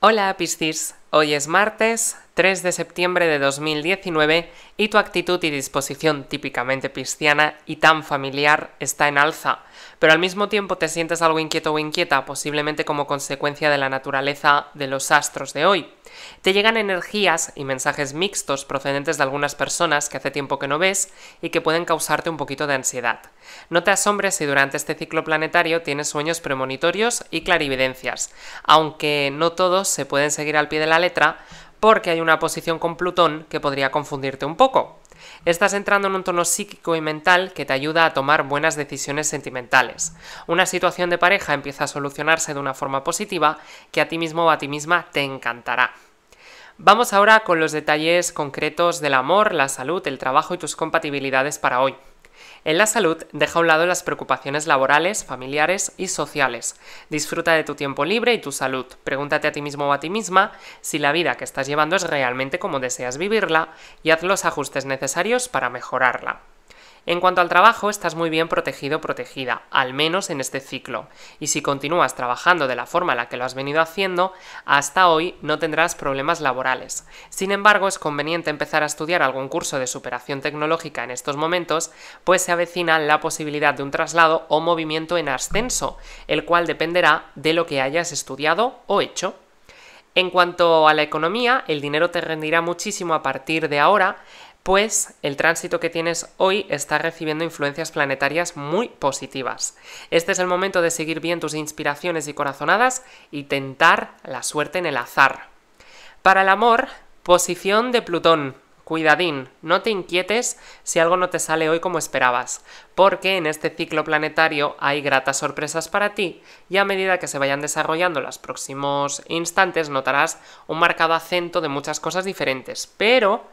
Hola Piscis, hoy es martes 3 de septiembre de 2019 y tu actitud y disposición típicamente pisciana y tan familiar está en alza, pero al mismo tiempo te sientes algo inquieto o inquieta, posiblemente como consecuencia de la naturaleza de los astros de hoy. Te llegan energías y mensajes mixtos procedentes de algunas personas que hace tiempo que no ves y que pueden causarte un poquito de ansiedad. No te asombres si durante este ciclo planetario tienes sueños premonitorios y clarividencias, aunque no todos se pueden seguir al pie de la letra, porque hay una posición con Plutón que podría confundirte un poco. Estás entrando en un tono psíquico y mental que te ayuda a tomar buenas decisiones sentimentales. Una situación de pareja empieza a solucionarse de una forma positiva que a ti mismo o a ti misma te encantará. Vamos ahora con los detalles concretos del amor, la salud, el trabajo y tus compatibilidades para hoy. En la salud, deja a un lado las preocupaciones laborales, familiares y sociales. Disfruta de tu tiempo libre y tu salud. Pregúntate a ti mismo o a ti misma si la vida que estás llevando es realmente como deseas vivirla y haz los ajustes necesarios para mejorarla. En cuanto al trabajo, estás muy bien protegido o protegida, al menos en este ciclo. Y si continúas trabajando de la forma en la que lo has venido haciendo, hasta hoy no tendrás problemas laborales. Sin embargo, es conveniente empezar a estudiar algún curso de superación tecnológica en estos momentos, pues se avecina la posibilidad de un traslado o movimiento en ascenso, el cual dependerá de lo que hayas estudiado o hecho. En cuanto a la economía, el dinero te rendirá muchísimo a partir de ahora pues el tránsito que tienes hoy está recibiendo influencias planetarias muy positivas. Este es el momento de seguir bien tus inspiraciones y corazonadas y tentar la suerte en el azar. Para el amor, posición de Plutón. Cuidadín, no te inquietes si algo no te sale hoy como esperabas, porque en este ciclo planetario hay gratas sorpresas para ti y a medida que se vayan desarrollando los próximos instantes notarás un marcado acento de muchas cosas diferentes, pero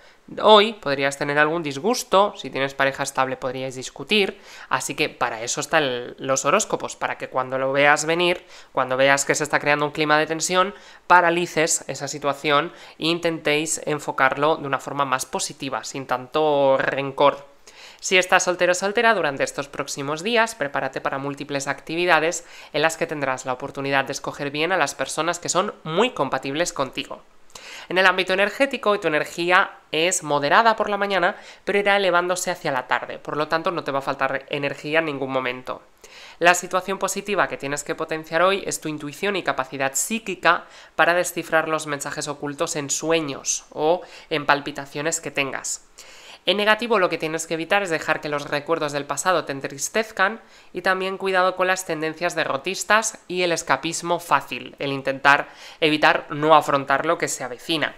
Hoy podrías tener algún disgusto, si tienes pareja estable podríais discutir, así que para eso están los horóscopos, para que cuando lo veas venir, cuando veas que se está creando un clima de tensión, paralices esa situación e intentéis enfocarlo de una forma más positiva, sin tanto rencor. Si estás soltero o soltera durante estos próximos días, prepárate para múltiples actividades en las que tendrás la oportunidad de escoger bien a las personas que son muy compatibles contigo. En el ámbito energético, tu energía es moderada por la mañana, pero irá elevándose hacia la tarde, por lo tanto no te va a faltar energía en ningún momento. La situación positiva que tienes que potenciar hoy es tu intuición y capacidad psíquica para descifrar los mensajes ocultos en sueños o en palpitaciones que tengas. En negativo lo que tienes que evitar es dejar que los recuerdos del pasado te entristezcan y también cuidado con las tendencias derrotistas y el escapismo fácil, el intentar evitar no afrontar lo que se avecina.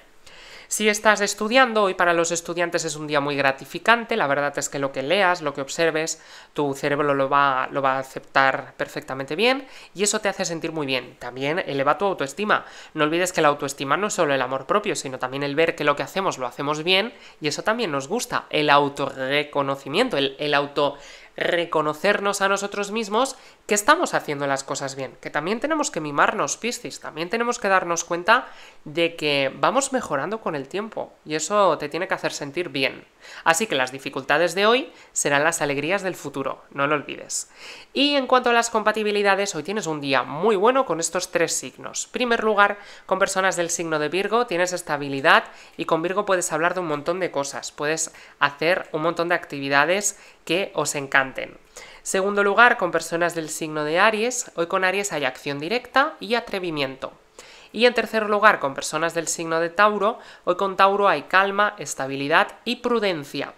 Si estás estudiando, hoy para los estudiantes es un día muy gratificante, la verdad es que lo que leas, lo que observes, tu cerebro lo va, lo va a aceptar perfectamente bien y eso te hace sentir muy bien. También eleva tu autoestima. No olvides que la autoestima no es solo el amor propio, sino también el ver que lo que hacemos lo hacemos bien y eso también nos gusta, el autorreconocimiento, el, el auto reconocernos a nosotros mismos que estamos haciendo las cosas bien, que también tenemos que mimarnos, Piscis, también tenemos que darnos cuenta de que vamos mejorando con el tiempo y eso te tiene que hacer sentir bien. Así que las dificultades de hoy serán las alegrías del futuro, no lo olvides. Y en cuanto a las compatibilidades, hoy tienes un día muy bueno con estos tres signos. En primer lugar, con personas del signo de Virgo tienes estabilidad y con Virgo puedes hablar de un montón de cosas, puedes hacer un montón de actividades que os encanten. Segundo lugar, con personas del signo de Aries, hoy con Aries hay acción directa y atrevimiento. Y en tercer lugar, con personas del signo de Tauro, hoy con Tauro hay calma, estabilidad y prudencia.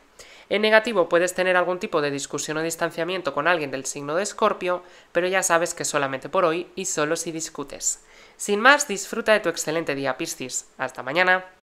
En negativo puedes tener algún tipo de discusión o distanciamiento con alguien del signo de Escorpio, pero ya sabes que solamente por hoy y solo si discutes. Sin más, disfruta de tu excelente día Piscis. Hasta mañana.